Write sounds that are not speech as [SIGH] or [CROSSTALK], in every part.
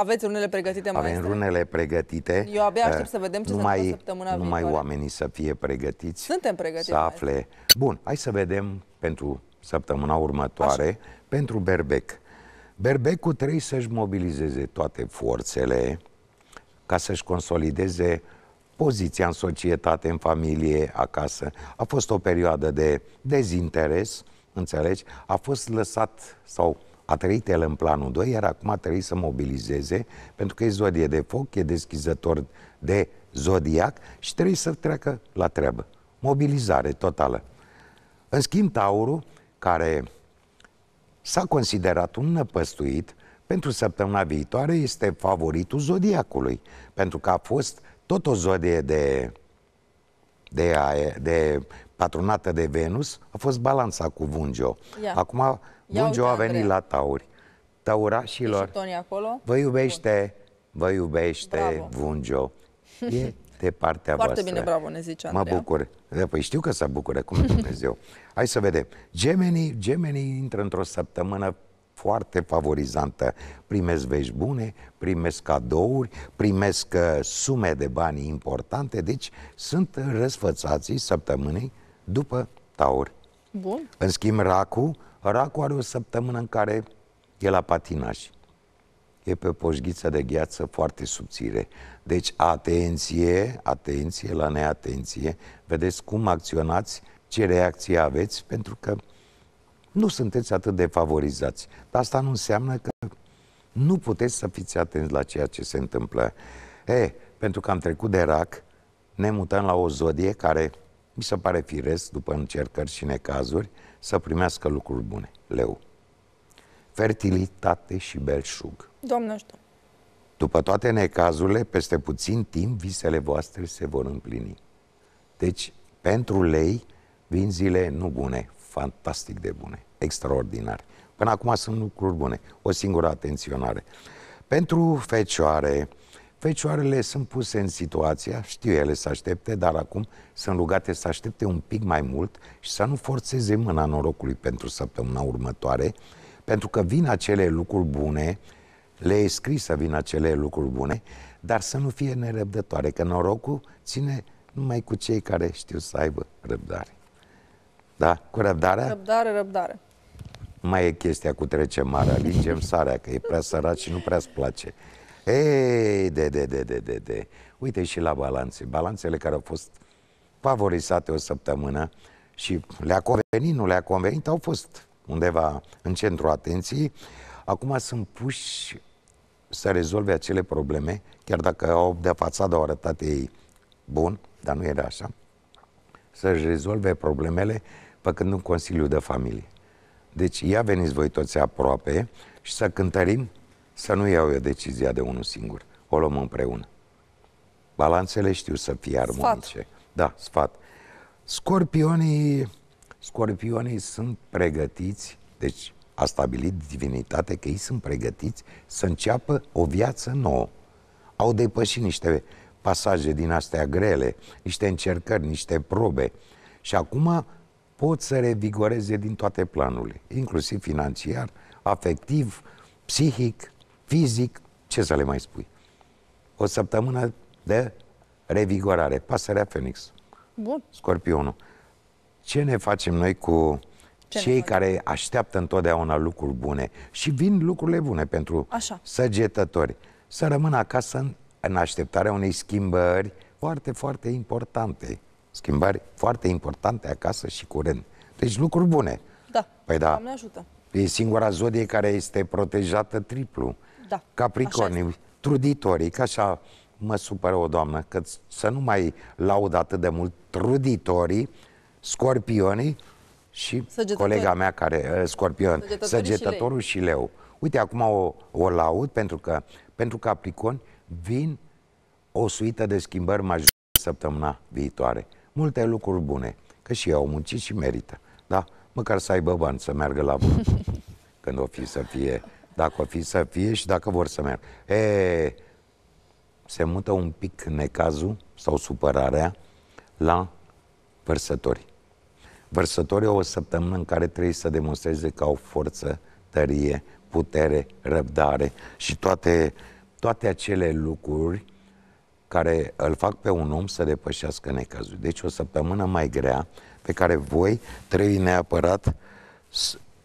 Aveți runele pregătite, Avem maestră. runele pregătite. Eu abia aștept eh, să vedem ce numai, se săptămâna viitoare. Numai oamenii să fie pregătiți. Suntem pregătiți. Să afle. Maestră. Bun, hai să vedem pentru săptămâna următoare, Așa. pentru Berbec. Berbecul trebuie să-și mobilizeze toate forțele ca să-și consolideze poziția în societate, în familie, acasă. A fost o perioadă de dezinteres, înțelegi? A fost lăsat sau a trăit el în planul 2, iar acum a trebuit să mobilizeze, pentru că e zodie de foc, e deschizător de zodiac și trebuie să treacă la treabă. Mobilizare totală. În schimb, Taurul, care s-a considerat un năpăstuit, pentru săptămâna viitoare este favoritul zodiacului, pentru că a fost tot o zodie de, de, de patronată de Venus, a fost balanța cu Vungio. Ia. Acum Vungio a venit Andrei. la Tauri. Taurașilor, și acolo? vă iubește, Bun. vă iubește bravo. Vungio. [LAUGHS] E de partea Foarte voastră. bine, bravo, ne zice Andreea. Mă bucur. păi știu că se bucură, cum [LAUGHS] Dumnezeu. Hai să vedem. Gemenii, gemenii intră într-o săptămână foarte favorizantă. Primesc vești bune, primesc cadouri, primesc uh, sume de bani importante, deci sunt răsfățații săptămânii după Taur. Bun. În schimb, Racu, Racu are o săptămână în care e la patinaj. E pe poșghiță de gheață foarte subțire. Deci, atenție, atenție la neatenție. Vedeți cum acționați, ce reacție aveți, pentru că nu sunteți atât de favorizați. Dar asta nu înseamnă că nu puteți să fiți atenți la ceea ce se întâmplă. E, pentru că am trecut de rac, ne mutăm la o zodie care mi se pare firesc, după încercări și necazuri, să primească lucruri bune. Leu. Fertilitate și belșug. Doamne ajută. După toate necazurile, peste puțin timp, visele voastre se vor împlini. Deci, pentru lei, vin zile nu bune, fantastic de bune, extraordinare. Până acum sunt lucruri bune, o singură atenționare. Pentru fecioare, Fecioarele sunt puse în situația, știu ele să aștepte, dar acum sunt rugate să aștepte un pic mai mult și să nu forțeze mâna norocului pentru săptămâna următoare, pentru că vin acele lucruri bune, le e scris să vină acele lucruri bune, dar să nu fie nerăbdătoare, că norocul ține numai cu cei care știu să aibă răbdare. Da? Cu răbdarea? Răbdare, răbdare. Mai e chestia cu trece Mare, alingem sarea, că e prea sărat și nu prea-ți place. Ei, de, de, de, de, de, de. Uite și la balanțe. Balanțele care au fost favorizate o săptămână și le-a convenit, nu le-a convenit, au fost undeva în centru atenției. Acum sunt puși să rezolve acele probleme, chiar dacă au de fațadă au arătat ei bun, dar nu era așa, să-și rezolve problemele făcând un consiliu de familie. Deci ia veniți voi toți aproape și să cântărim să nu iau eu decizia de unul singur. O luăm împreună. Balanțele știu să fie armonice. Sfat. Da, sfat. Scorpionii, scorpionii sunt pregătiți, deci a stabilit divinitate că ei sunt pregătiți să înceapă o viață nouă. Au depășit niște pasaje din astea grele, niște încercări, niște probe și acum pot să revigoreze din toate planurile, inclusiv financiar, afectiv, psihic, fizic, ce să le mai spui? O săptămână de revigorare. Pasărea Phoenix. Bun. Scorpionul. Ce ne facem noi cu ce cei care așteaptă întotdeauna lucruri bune și vin lucrurile bune pentru Așa. săgetători? Să rămână acasă în, în așteptarea unei schimbări foarte, foarte importante. Schimbări foarte importante acasă și curând. Deci lucruri bune. Da. Păi da. Ne ajută. E singura zodie care este protejată triplu. Da. Capricornii, truditorii, că așa mă supără o doamnă, că să nu mai laud atât de mult truditorii, scorpionii și colega mea care, scorpion, săgetătorul și, și leu. Uite, acum o, o laud pentru că pentru Capricorn vin o suită de schimbări majore săptămâna viitoare. Multe lucruri bune, că și ei au muncit și merită. Da? Măcar să aibă bani să meargă la bun. [LAUGHS] Când o fi să fie dacă o fi să fie și dacă vor să meargă. E, se mută un pic necazul sau supărarea la vărsători. Vărsătorii au o săptămână în care trebuie să demonstreze că au forță, tărie, putere, răbdare și toate, toate acele lucruri care îl fac pe un om să depășească necazul. Deci o săptămână mai grea pe care voi trebuie neapărat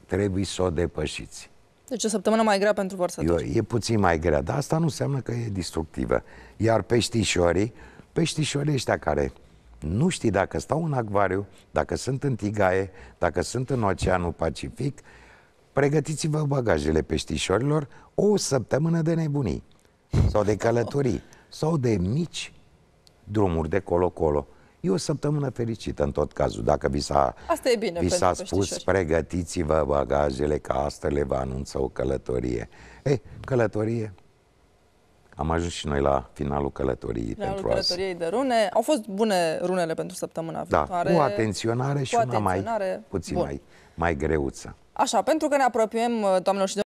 trebuie să o depășiți. Deci o săptămână mai grea pentru vărsători. E, e puțin mai grea, dar asta nu înseamnă că e destructivă. Iar peștișorii, peștișorii ăștia care nu știi dacă stau în acvariu, dacă sunt în tigaie, dacă sunt în Oceanul Pacific, pregătiți-vă bagajele peștișorilor o săptămână de nebunii sau de călătorii sau de mici drumuri de colo-colo. E o săptămână fericită în tot cazul. Dacă vi s-a, Asta e bine, vi s-a spus, pregătiți-vă bagajele, că asta le va anunța o călătorie. Ei, călătorie, am ajuns și noi la finalul călătoriei finalul pentru călătoriei azi. de rune. Au fost bune runele pentru săptămâna da, viitoare. cu atenționare cu și atenționare. una mai puțin Bun. mai, mai greuță. Așa, pentru că ne apropiem, doamnelor și